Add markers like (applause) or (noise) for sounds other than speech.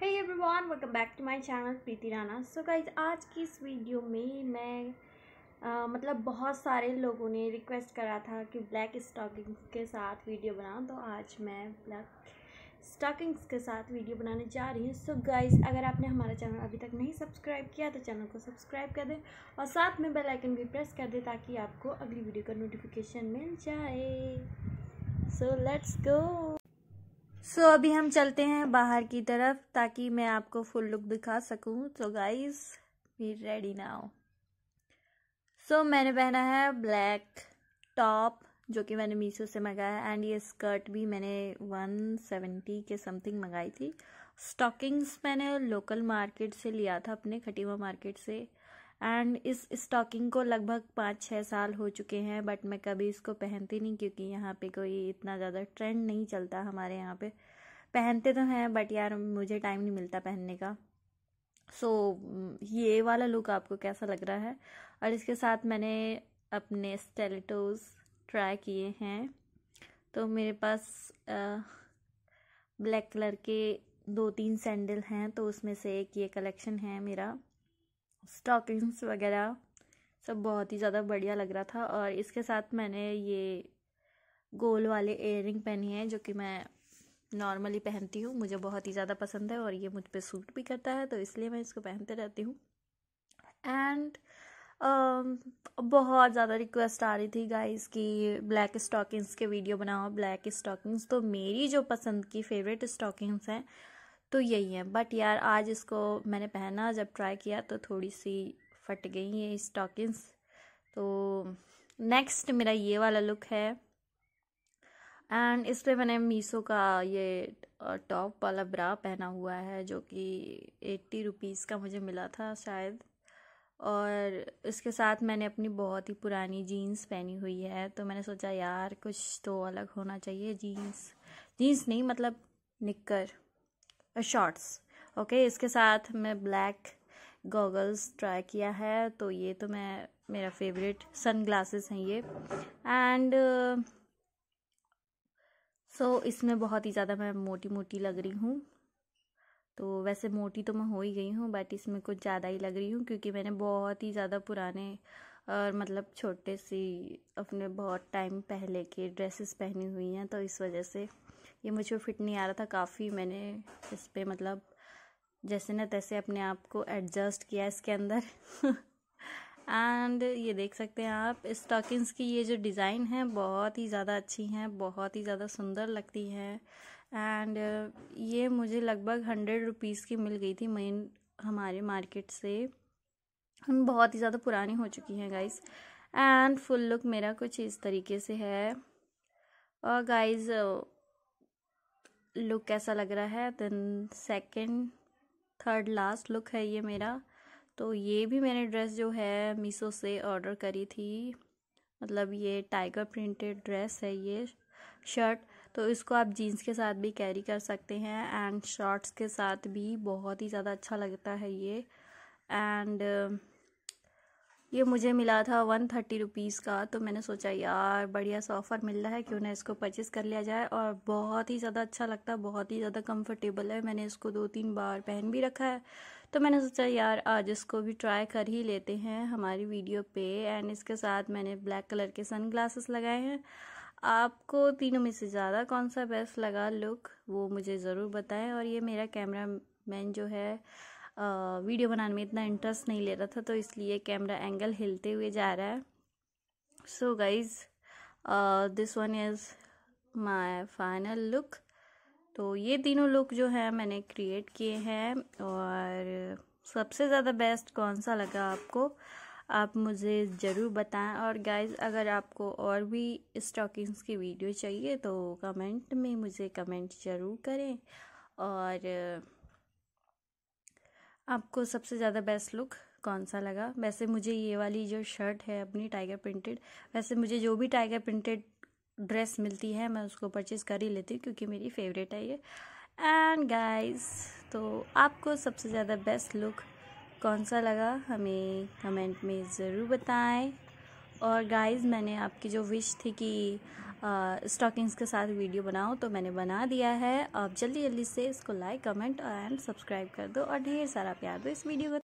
hey everyone welcome back to my channel Preeti Rana so guys आज की इस वीडियो में मैं आ, मतलब बहुत सारे लोगों ने रिक्वेस्ट करा था कि ब्लैक स्टॉकिंग्स के साथ वीडियो बनाऊं तो आज मैं ब्लैक स्टॉकिंग्स के साथ वीडियो बनाने जा रही हूँ सो गाइज अगर आपने हमारा चैनल अभी तक नहीं सब्सक्राइब किया तो चैनल को सब्सक्राइब कर दें और साथ में बेल आइकन भी प्रेस कर दें ताकि आपको अगली वीडियो का नोटिफिकेशन मिल जाए so let's go so so, अभी हम चलते हैं बाहर की तरफ ताकि मैं आपको फुल लुक दिखा सकूं तो guys we ready now so मैंने पहना है ब्लैक टॉप जो कि मैंने मीशो से मंगाया है एंड ये स्कर्ट भी मैंने 170 के समथिंग मंगाई थी स्टॉकिंग्स मैंने लोकल मार्केट से लिया था अपने खटीमा मार्केट से एंड इस स्टॉकिंग को लगभग पाँच छः साल हो चुके हैं बट मैं कभी इसको पहनती नहीं क्योंकि यहाँ पे कोई इतना ज़्यादा ट्रेंड नहीं चलता हमारे यहाँ पे पहनते तो हैं बट यार मुझे टाइम नहीं मिलता पहनने का सो so, ये वाला लुक आपको कैसा लग रहा है और इसके साथ मैंने अपने स्टेलेटोज ट्राई किए हैं तो मेरे पास आ, ब्लैक कलर के दो तीन सैंडल हैं तो उसमें से एक ये कलेक्शन है मेरा स्टॉकिंग्स वगैरह सब बहुत ही ज़्यादा बढ़िया लग रहा था और इसके साथ मैंने ये गोल वाले एयर पहनी है जो कि मैं नॉर्मली पहनती हूँ मुझे बहुत ही ज़्यादा पसंद है और ये मुझ पर सूट भी करता है तो इसलिए मैं इसको पहनते रहती हूँ एंड Uh, um, बहुत ज़्यादा रिक्वेस्ट आ रही थी गाइस कि ब्लैक स्टॉकिंग्स के वीडियो बनाओ ब्लैक स्टॉकिंग्स तो मेरी जो पसंद की फेवरेट स्टॉकिंग्स हैं तो यही है बट यार आज इसको मैंने पहना जब ट्राई किया तो थोड़ी सी फट गई ये स्टॉकिंग्स तो नेक्स्ट मेरा ये वाला लुक है एंड इस पर मैंने मीसो का ये टॉप वाला ब्रा पहना हुआ है जो कि एट्टी रुपीज़ का मुझे मिला था शायद और इसके साथ मैंने अपनी बहुत ही पुरानी जीन्स पहनी हुई है तो मैंने सोचा यार कुछ तो अलग होना चाहिए जीन्स जीन्स नहीं मतलब निक्कर शॉर्ट्स ओके इसके साथ मैं ब्लैक गॉगल्स ट्राई किया है तो ये तो मैं मेरा फेवरेट सन ग्लासेस हैं ये एंड सो so, इसमें बहुत ही ज़्यादा मैं मोटी मोटी लग रही हूँ तो वैसे मोटी तो मैं हो ही गई हूँ बट इसमें कुछ ज़्यादा ही लग रही हूँ क्योंकि मैंने बहुत ही ज़्यादा पुराने और मतलब छोटे सी अपने बहुत टाइम पहले के ड्रेसेस पहनी हुई हैं तो इस वजह से ये मुझे फिट नहीं आ रहा था काफ़ी मैंने इस पर मतलब जैसे ना तैसे अपने आप को एडजस्ट किया इसके अंदर एंड (laughs) ये देख सकते हैं आप स्टॉकिंग्स की ये जो डिज़ाइन है बहुत ही ज़्यादा अच्छी हैं बहुत ही ज़्यादा सुंदर लगती हैं एंड ये मुझे लगभग हंड्रेड रुपीज़ की मिल गई थी मेन हमारे मार्केट से हम बहुत ही ज़्यादा पुरानी हो चुकी हैं गाइस एंड फुल लुक मेरा कुछ इस तरीके से है और गाइस लुक कैसा लग रहा है then second third last look है ये मेरा तो ये भी मैंने ड्रेस जो है मीसो से ऑर्डर करी थी मतलब ये टाइगर प्रिंटेड ड्रेस है ये शर्ट तो इसको आप जीन्स के साथ भी कैरी कर सकते हैं एंड शॉर्ट्स के साथ भी बहुत ही ज़्यादा अच्छा लगता है ये एंड ये मुझे मिला था वन थर्टी रुपीज़ का तो मैंने सोचा यार बढ़िया सा ऑफ़र मिल रहा है क्यों ना इसको परचेज़ कर लिया जाए और बहुत ही ज़्यादा अच्छा लगता है बहुत ही ज़्यादा कंफर्टेबल है मैंने इसको दो तीन बार पहन भी रखा है तो मैंने सोचा यार आज इसको भी ट्राई कर ही लेते हैं हमारी वीडियो पे एंड इसके साथ मैंने ब्लैक कलर के सन लगाए हैं आपको तीनों में से ज़्यादा कौन सा बेस्ट लगा लुक वो मुझे ज़रूर बताएं और ये मेरा कैमरा मैन जो है वीडियो बनाने में इतना इंटरेस्ट नहीं ले रहा था तो इसलिए कैमरा एंगल हिलते हुए जा रहा है so guys this one is my final look तो ये तीनों लुक जो है मैंने क्रिएट किए हैं और सबसे ज़्यादा बेस्ट कौन सा लगा आपको आप मुझे ज़रूर बताएं और गाइज अगर आपको और भी स्टॉकिंग्स की वीडियो चाहिए तो कमेंट में मुझे कमेंट ज़रूर करें और आपको सबसे ज़्यादा बेस्ट लुक कौन सा लगा वैसे मुझे ये वाली जो शर्ट है अपनी टाइगर प्रिंटेड वैसे मुझे जो भी टाइगर प्रिंटेड ड्रेस मिलती है मैं उसको परचेज कर ही लेती हूँ क्योंकि मेरी फेवरेट है ये एंड गाइस तो आपको सबसे ज़्यादा बेस्ट लुक कौन सा लगा हमें कमेंट में ज़रूर बताएं और गाइस मैंने आपकी जो विश थी कि स्टॉकिंग्स के साथ वीडियो बनाओ तो मैंने बना दिया है आप जल्दी जल्दी से इसको लाइक कमेंट एंड सब्सक्राइब कर दो और ढेर सारा प्यार दो इस वीडियो को